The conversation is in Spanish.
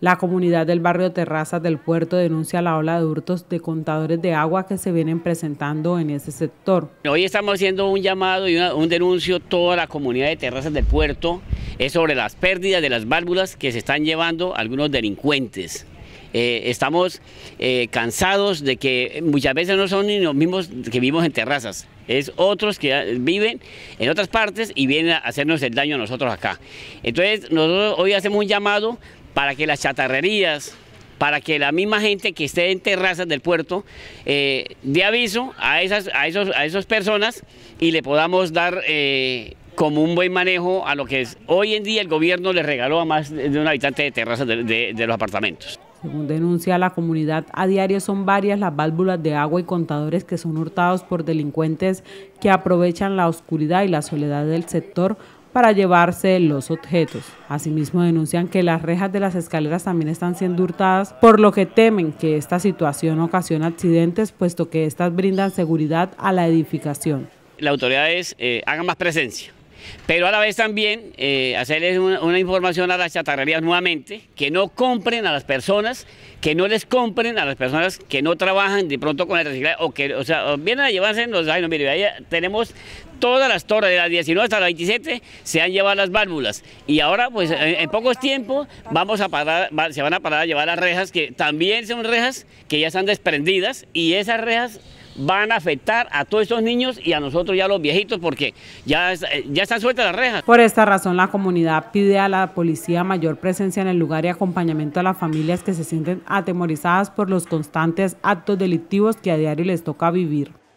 La comunidad del barrio Terrazas del Puerto denuncia la ola de hurtos de contadores de agua que se vienen presentando en ese sector. Hoy estamos haciendo un llamado y un denuncio toda la comunidad de Terrazas del Puerto es sobre las pérdidas de las válvulas que se están llevando algunos delincuentes. Eh, estamos eh, cansados de que muchas veces no son ni los mismos que vivimos en terrazas, es otros que ah, viven en otras partes y vienen a hacernos el daño a nosotros acá. Entonces nosotros hoy hacemos un llamado para que las chatarrerías, para que la misma gente que esté en terrazas del puerto eh, dé aviso a esas, a, esos, a esas personas y le podamos dar eh, como un buen manejo a lo que es. hoy en día el gobierno le regaló a más de un habitante de terrazas de, de los apartamentos. Según denuncia la comunidad, a diario son varias las válvulas de agua y contadores que son hurtados por delincuentes que aprovechan la oscuridad y la soledad del sector para llevarse los objetos. Asimismo, denuncian que las rejas de las escaleras también están siendo hurtadas, por lo que temen que esta situación ocasione accidentes, puesto que estas brindan seguridad a la edificación. La autoridad es, eh, hagan más presencia pero a la vez también eh, hacerles una, información a las chatarrerías nuevamente, que no compren a las personas, que no les compren a las personas que no trabajan de pronto con el reciclaje, o que, sea, vienen a llevarse, los, ay, no, mire, ahí tenemos todas las torres, de las 19 hasta las 27, se han llevado las válvulas. Y ahora, pues en, pocos tiempos, vamos a se van a parar a llevar las rejas, que también son rejas que ya están desprendidas, y esas rejas van a afectar a todos esos niños y a nosotros ya los viejitos porque ya, eh, ya están sueltas las rejas. Por esta razón la comunidad pide a la policía mayor presencia en el lugar y acompañamiento a las familias que se sienten atemorizadas por los constantes actos delictivos que a diario les toca vivir.